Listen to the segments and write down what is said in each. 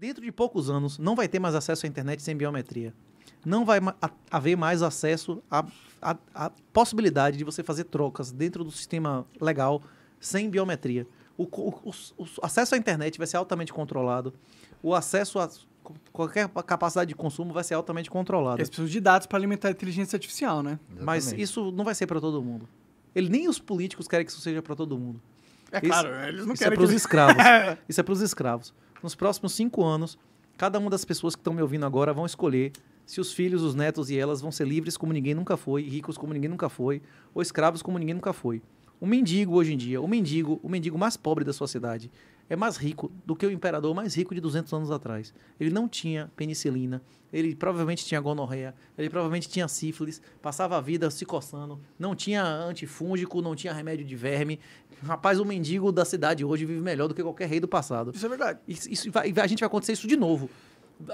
dentro de poucos anos, não vai ter mais acesso à internet sem biometria. Não vai haver mais acesso à, à, à possibilidade de você fazer trocas dentro do sistema legal sem biometria. O, o, o, acesso à internet vai ser altamente controlado. O acesso a qualquer capacidade de consumo vai ser altamente controlado. Eles precisam de dados para alimentar a inteligência artificial, né? Exatamente. Mas isso não vai ser para todo mundo. Ele, nem os políticos querem que isso seja para todo mundo. É isso, claro, eles não isso é querem. É para os que... escravos. isso é para os escravos nos próximos cinco anos, cada uma das pessoas que estão me ouvindo agora vão escolher se os filhos, os netos e elas vão ser livres como ninguém nunca foi, ricos como ninguém nunca foi, ou escravos como ninguém nunca foi. O mendigo hoje em dia, o mendigo, o mendigo mais pobre da sua cidade, é mais rico do que o imperador mais rico de 200 anos atrás. Ele não tinha penicilina, ele provavelmente tinha gonorreia, ele provavelmente tinha sífilis, passava a vida se coçando, não tinha antifúngico, não tinha remédio de verme. Rapaz, o mendigo da cidade hoje vive melhor do que qualquer rei do passado. Isso é verdade. Isso, isso vai, a gente vai acontecer isso de novo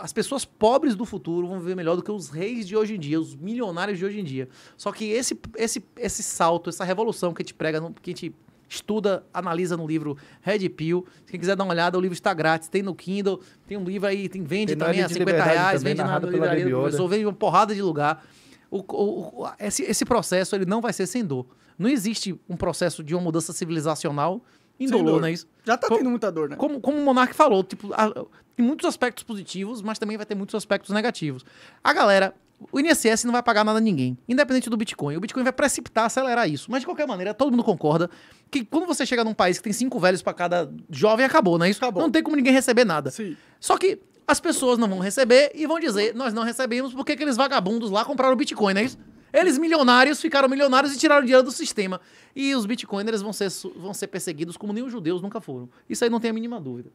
as pessoas pobres do futuro vão viver melhor do que os reis de hoje em dia, os milionários de hoje em dia. Só que esse, esse, esse salto, essa revolução que a gente prega, que a gente estuda, analisa no livro Red Pill. Quem quiser dar uma olhada, o livro está grátis, tem no Kindle, tem um livro aí, tem, vende tem também a 50 reais, também, vende na livraria vende uma porrada de lugar. O, o, o, esse, esse processo ele não vai ser sem dor. Não existe um processo de uma mudança civilizacional indolor, né? Isso. Já tá Co tendo muita dor, né? Como, como o Monark falou, tipo, a, tem muitos aspectos positivos, mas também vai ter muitos aspectos negativos. A galera, o INSS não vai pagar nada a ninguém, independente do Bitcoin. O Bitcoin vai precipitar, acelerar isso. Mas de qualquer maneira, todo mundo concorda que quando você chega num país que tem cinco velhos para cada jovem, acabou, né? Isso acabou. não tem como ninguém receber nada. Sim. Só que as pessoas não vão receber e vão dizer: nós não recebemos porque aqueles vagabundos lá compraram Bitcoin, né? Isso. Eles milionários ficaram milionários e tiraram dinheiro do sistema. E os bitcoiners vão ser, vão ser perseguidos como nem os judeus nunca foram. Isso aí não tem a mínima dúvida.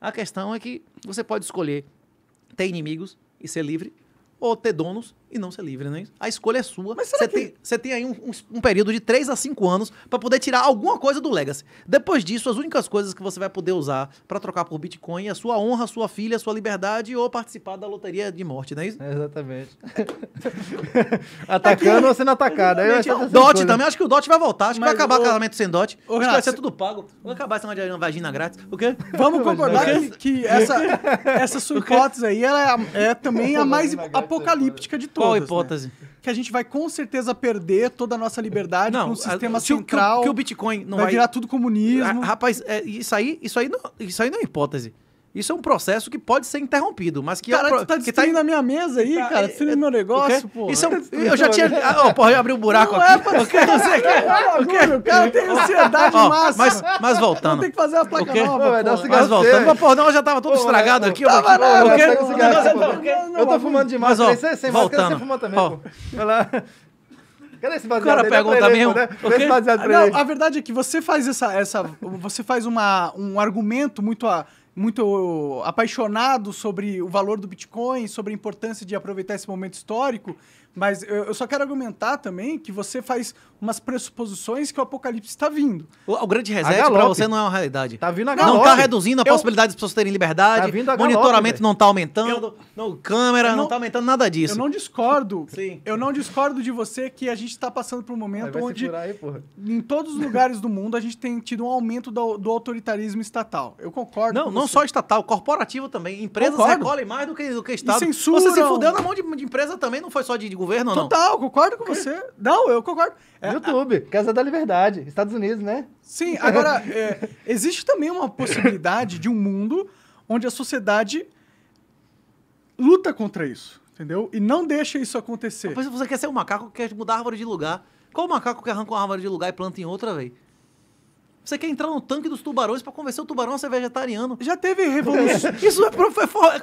A questão é que você pode escolher ter inimigos e ser livre, ou ter donos e não ser livre, né? A escolha é sua. Mas você, que... tem, você tem aí um, um, um período de 3 a 5 anos para poder tirar alguma coisa do Legacy. Depois disso, as únicas coisas que você vai poder usar para trocar por Bitcoin é a sua honra, a sua filha, a sua liberdade ou participar da loteria de morte, não né? é isso? exatamente. Atacando ou sendo atacada. Aí vai DOT né? também, acho que o DOT vai voltar. Acho que vai acabar o casamento sem DOT. Acho que vai ser tudo pago. Vai acabar essa vagina grátis. O quê? Vamos concordar que, que essa, essa sua hipótese aí ela é, é também a mais... A apocalíptica de todas. Qual né? hipótese? Né? Que a gente vai com certeza perder toda a nossa liberdade não, com um sistema a, central. Que o, que o Bitcoin não vai, vai virar tudo comunismo. A, rapaz, é, isso aí, isso aí não, isso aí não é hipótese. Isso é um processo que pode ser interrompido, mas que cara, é um pro... tá que tá na minha mesa aí, tá, cara, é, destruindo é, meu negócio, pô. Isso é um... eu já tinha, oh, porra, eu abri um buraco não é, aqui. É pra o você, cara, o cara tem ansiedade oh, máxima. Mas, mas voltando. Tem que fazer uma placa nova, pô. Vai dar um mas voltando, mas porra, não, já tava todo pô, estragado eu, aqui, tava aqui. Não, o quê? Eu tô fumando demais, mas, ó, sem voltando. Você fuma também, pô. Vai lá. Cadê esse baseado? Né? O cara pergunta é mesmo. Né? Okay. Não, a verdade é que você faz essa, essa você faz uma, um argumento muito a, muito apaixonado sobre o valor do Bitcoin, sobre a importância de aproveitar esse momento histórico, mas eu, só quero argumentar também que você faz umas pressuposições que o apocalipse está vindo. O, o grande reset para você não é uma realidade. Tá vindo a galope. Não tá reduzindo a eu... possibilidade das pessoas terem liberdade. Tá vindo a galope, monitoramento não tá aumentando. Eu... Não, câmera não... não tá aumentando nada disso. Eu não discordo. Sim. Eu não discordo de você que a gente está passando por um momento onde aí, em todos os lugares do mundo a gente tem tido um aumento do, do autoritarismo estatal. Eu concordo. Não, não você. só estatal, corporativo também. Empresas concordo. recolhem mais do que do que estado. E censuram. Você se fudeu na mão de, de empresa também, não foi só de, de governo Total, ou não? Total, concordo com você. Não, eu concordo. É, YouTube, a... Casa da Liberdade, Estados Unidos, né? Sim, agora, é, existe também uma possibilidade de um mundo onde a sociedade luta contra isso, entendeu? E não deixa isso acontecer. Mas você quer ser um macaco que quer mudar a árvore de lugar. Qual macaco que arranca uma árvore de lugar e planta em outra, velho? Você quer entrar no tanque dos tubarões para convencer o tubarão a ser vegetariano. Já teve revolução. Isso é,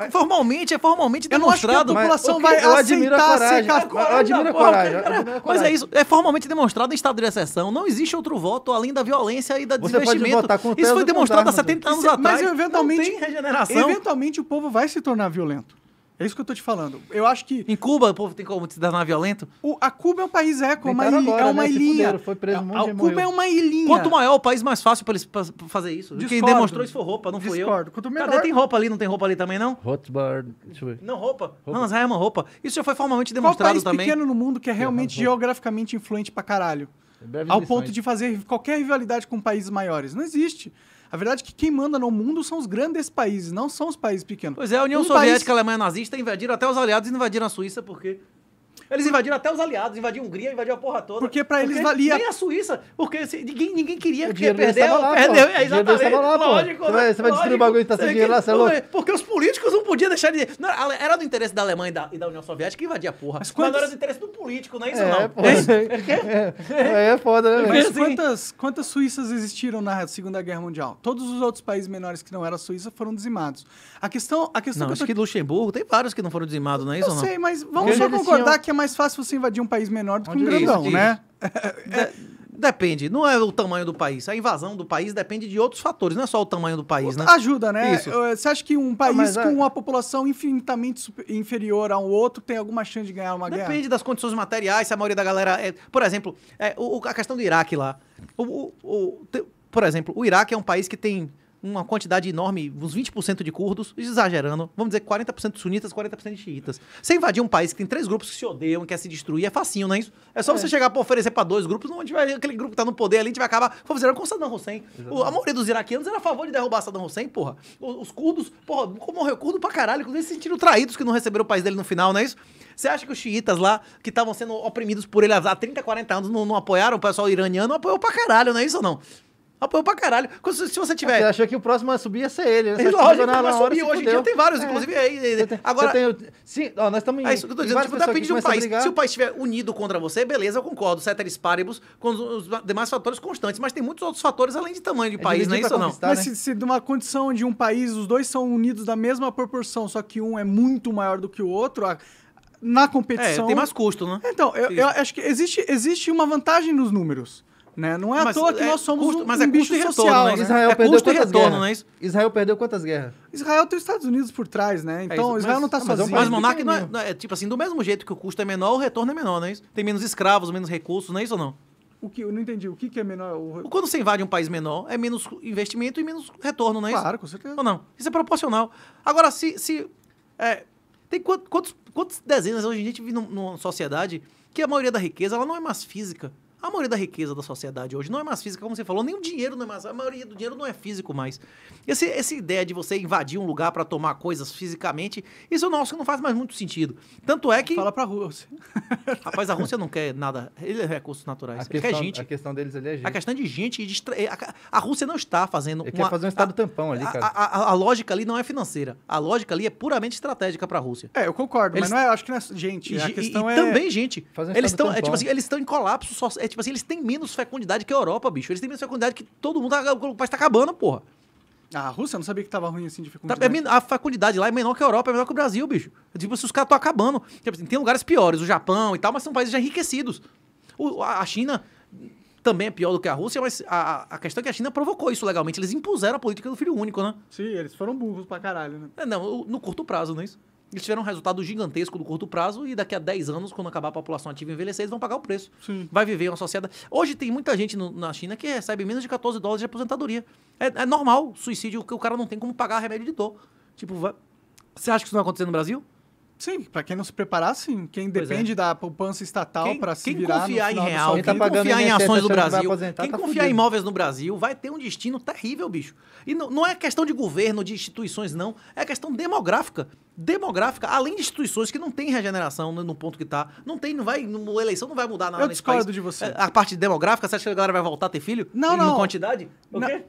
é, formalmente, é formalmente demonstrado. Eu acho que a população vai aceitar a coragem, Mas é isso. É formalmente demonstrado em estado de exceção. Não existe outro voto além da violência e da Você desinvestimento. isso foi demonstrado há 70 anos é- atrás. Mas eventualmente, regeneração. eventualmente o povo vai se tornar violento. É isso que eu tô te falando. Eu acho que. Em Cuba, o povo tem como se cidadão violento? O, a Cuba é um país eco, é uma é uma né? ilha. Foi preso um a, Cuba é uma ilhinha. Quanto maior o país, mais fácil pra eles pra, pra fazer isso. Discordo. Quem demonstrou isso foi roupa, não foi eu. Quanto menor... Cadê tem roupa ali? Não tem roupa ali também, não? Rothbard. Deixa eu ver. Não, roupa. roupa. Hans é uma roupa. Isso já foi formalmente demonstrado Qual país também. pequeno no mundo que é realmente geograficamente influente pra caralho. Ao lições. ponto de fazer qualquer rivalidade com países maiores. Não existe. A verdade é que quem manda no mundo são os grandes países, não são os países pequenos. Pois é, a União um Soviética e país... a Alemanha nazista invadiram até os aliados e invadiram a Suíça porque eles invadiram até os aliados, invadiram a Hungria, invadiram a porra toda. Porque pra eles porque valia. Nem a Suíça, porque ninguém, ninguém queria que perder. Lá, perdeu, é exatamente. lá, Lógico, você, vai, você vai destruir o bagulho e tá sem dinheiro lá, você é louco. Porque os políticos não podiam deixar de. Não, era do interesse da Alemanha e da, e da União Soviética invadir a porra. Mas, quantos... Mas era do interesse do político, não é isso, é, não. é, é. É, é. é, foda, né? Mas assim- quantas, quantas Suíças existiram na Segunda Guerra Mundial? Todos os outros países menores que não eram a Suíça foram dizimados. A questão, a questão não, que acho tô... que Luxemburgo, tem vários que não foram dizimados, não é isso? Eu não sei, mas vamos só concordar que a mais fácil você invadir um país menor do que um diz, grandão, né? De depende, não é o tamanho do país. A invasão do país depende de outros fatores, não é só o tamanho do país, né? Ajuda, né? Isso. Você acha que um país ah, com é... uma população infinitamente inferior a um outro tem alguma chance de ganhar uma depende guerra? Depende das condições materiais, se a maioria da galera é. Por exemplo, é, o, a questão do Iraque lá. O, o, o, por exemplo, o Iraque é um país que tem uma quantidade enorme, uns 20% de curdos, exagerando, vamos dizer 40% de sunitas, 40% de xiitas. Você invadir um país que tem três grupos que se odeiam, quer se destruir, é facinho, não é isso? É só é. você chegar para oferecer para dois grupos, não, vai, aquele grupo que tá no poder ali, a gente vai acabar fazendo com Saddam Hussein. O, a maioria dos iraquianos era a favor de derrubar Saddam Hussein, porra. Os, os curdos, porra, morreu curdo pra caralho, eles se sentiram traídos que não receberam o país dele no final, não é isso? Você acha que os xiitas lá, que estavam sendo oprimidos por ele há 30, 40 anos, não, não apoiaram o pessoal iraniano? apoiou pra caralho, não é isso ou não? Apoiou pra caralho. Se você é, tiver. Você achou que o próximo a subir ia ser ele. Né? Você Lógico, na, na subir. Hoje em dia tem vários, é. inclusive. É, é, agora. Sim, ó, nós estamos em. É isso que eu tô dizendo. Tipo, depende de um país. Se o país estiver unido contra você, beleza, eu concordo. Ceteris paribus, com os demais fatores constantes. Mas tem muitos outros fatores além de tamanho de é país, né? não é isso ou não? Mas se, se de uma condição de um país, os dois são unidos da mesma proporção, só que um é muito maior do que o outro, a na competição. É, tem mais custo, né? Então, eu, eu, acho que existe, existe uma vantagem nos números. Né? Não é mas à toa que é nós somos custo, um, mas é bicho social. Né? né? Israel é perdeu custo retorno, guerras? não é isso? Israel perdeu quantas guerras? Israel tem os Estados Unidos por trás, né? É então, é Israel mas, não tá ah, é sozinho. Mas, mas Monark não é, não é, tipo assim, do mesmo jeito que o custo é menor, o retorno é menor, não é isso? Tem menos escravos, menos recursos, não é isso ou não? O que, eu não entendi. O que, que é menor? O... Quando você invade um país menor, é menos investimento e menos retorno, não é isso? Claro, com certeza. Ou não? Isso é proporcional. Agora, se... se é, tem quantos, quantos, quantos dezenas hoje a gente vive numa sociedade que a maioria da riqueza ela não é mais física. A maioria da riqueza da sociedade hoje não é mais física, como você falou, nem o dinheiro não é mais. A maioria do dinheiro não é físico mais. Esse, essa ideia de você invadir um lugar para tomar coisas fisicamente, isso é nosso não faz mais muito sentido. Tanto é que. Fala para a Rússia. Rapaz, a Rússia não quer nada. Ele é recursos naturais. A questão, quer gente. A questão deles ali é gente. A questão de gente. Distra... A, Rússia não está fazendo. Ele uma... quer fazer um estado a, tampão ali, cara. A, a, a, lógica ali não é financeira. A lógica ali é puramente estratégica para a Rússia. É, eu concordo, eles... mas não é, acho que não é gente. E, a questão e, e é. Também gente. Fazer um eles estão. É, tipo assim, eles estão em colapso. Só, é, tipo, Tipo assim, eles têm menos fecundidade que a Europa, bicho. Eles têm menos fecundidade que todo mundo. O país tá acabando, porra. Ah, a Rússia eu não sabia que tava ruim assim de fecundidade. Tá, é a fecundidade lá é menor que a Europa, é menor que o Brasil, bicho. É tipo, os caras estão acabando. Tipo assim, tem lugares piores, o Japão e tal, mas são países já enriquecidos. O, a China também é pior do que a Rússia, mas a, a questão é que a China provocou isso legalmente. Eles impuseram a política do filho único, né? Sim, eles foram burros pra caralho, né? É, não, no curto prazo, não é isso? Eles tiveram um resultado gigantesco do curto prazo e daqui a 10 anos, quando acabar a população ativa envelhecer, eles vão pagar o preço. Sim. Vai viver uma sociedade. Hoje tem muita gente no, na China que recebe menos de 14 dólares de aposentadoria. É, é normal suicídio, que o cara não tem como pagar remédio de dor. Tipo, vai... você acha que isso não vai acontecer no Brasil? Sim, para quem não se preparar, sim. Quem é. depende é. da poupança estatal para se quem virar confiar em real, quem, tá quem confiar em ações do Brasil, aposentar, quem tá confiar em imóveis no Brasil vai ter um destino terrível, bicho. E não, não é questão de governo, de instituições, não. É questão demográfica. Demográfica, além de instituições que não tem regeneração no, ponto que está Não tem, não vai, a eleição não vai mudar nada. Eu discordo de você. É, a parte demográfica, você acha que a galera vai voltar a ter filho? Não, não. Na quantidade? O quê?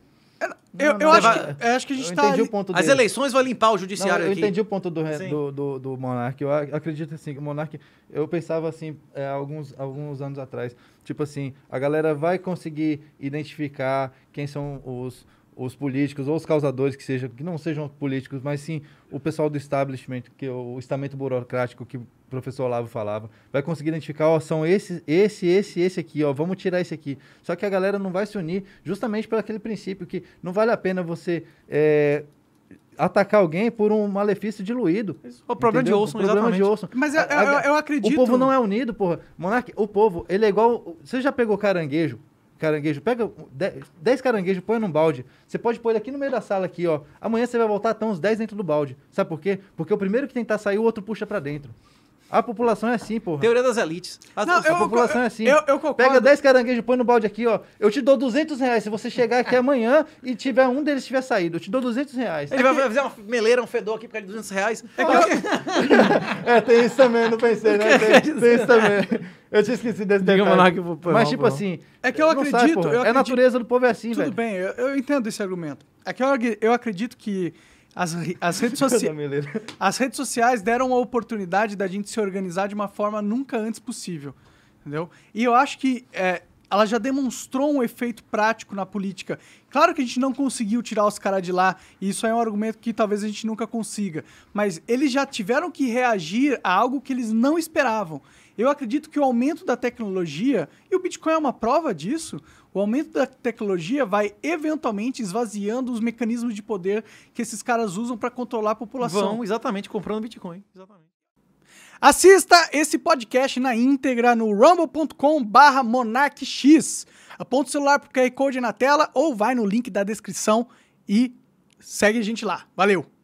Eu, eu, acho, que, eu acho, que, a gente está. As dele. eleições vão limpar o judiciário não, eu, aqui. Eu entendi o ponto do, do, do, do Monark. Eu acredito assim, que o Monark. Eu pensava assim, é, alguns, alguns anos atrás. Tipo assim, a galera vai conseguir identificar quem são os, os políticos ou os causadores que sejam que não sejam políticos, mas sim o pessoal do establishment, que é o estamento burocrático que o professor Olavo falava, vai conseguir identificar, ó, são esse, esse, esse, esse aqui, ó, vamos tirar esse aqui. Só que a galera não vai se unir justamente por aquele princípio que não vale a pena você é, atacar alguém por um malefício diluído. O problema entendeu? de Olson, o problema exatamente. de Olson. Mas eu, eu, eu, acredito... O povo não é unido, porra. Monarque, o povo, ele é igual... Você já pegou caranguejo? caranguejo, pega 10 caranguejos, põe num balde. Você pode pôr ele aqui no meio da sala aqui, ó. Amanhã você vai voltar, estão os 10 dentro do balde. Sabe por quê? Porque o primeiro que tentar sair, o outro puxa para dentro. A população é assim, porra. Teoria das elites. A, não, a eu, população eu, é assim. Eu, eu concordo. Pega 10 caranguejos, põe no balde aqui, ó. Eu te dou 200 reais se você chegar aqui é. amanhã e tiver um deles tiver saído. Eu te dou 200 reais. Ele é vai que... fazer uma meleira, um fedor aqui por causa de 200 reais. É, que... é tem isso também, não pensei, né? Tem, tem isso também. Eu tinha esquecido desse Diga detalhe. Lá que vou, Mas, mal, tipo assim... É que eu acredito... eu acredito... É a natureza do povo é assim, Tudo velho. Tudo bem, eu, entendo esse argumento. É que eu acredito que as, as, redes socia... as redes sociais deram a oportunidade da gente se organizar de uma forma nunca antes possível. Entendeu? E eu acho que é, ela já demonstrou um efeito prático na política. Claro que a gente não conseguiu tirar os caras de lá, e isso é um argumento que talvez a gente nunca consiga, mas eles já tiveram que reagir a algo que eles não esperavam. Eu acredito que o aumento da tecnologia, e o Bitcoin é uma prova disso, o aumento da tecnologia vai eventualmente esvaziando os mecanismos de poder que esses caras usam para controlar a população. Vão exatamente comprando Bitcoin. Exatamente. Assista esse podcast na íntegra no rumble.com/barra monarchx. Aponta o celular o QR Code na tela ou vai no link da descrição e segue a gente lá. Valeu!